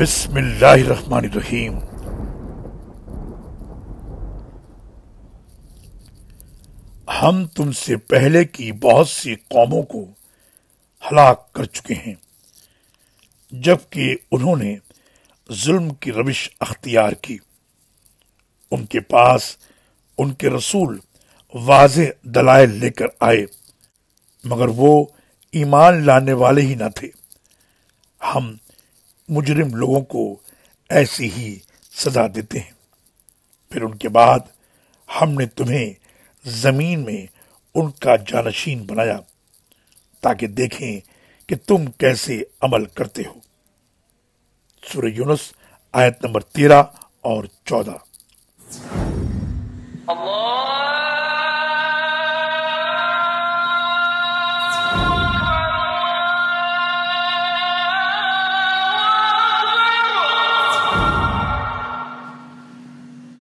बिस्मिल्लाहिर्रहमानिर्रहीम हम तुमसे पहले की बहुत सी कौमों को हलाक कर चुके हैं जबकि उन्होंने जुल्म की रविश अख्तियार की उनके पास उनके रसूल वाज दलायल लेकर आए मगर वो ईमान लाने वाले ही न थे हम मुजरिम लोगों को ऐसी ही सजा देते हैं फिर उनके बाद हमने तुम्हें ज़मीन में उनका जानशीन बनाया ताकि देखें कि तुम कैसे अमल करते हो सूर्य यूनुस आयत नंबर तेरह और चौदह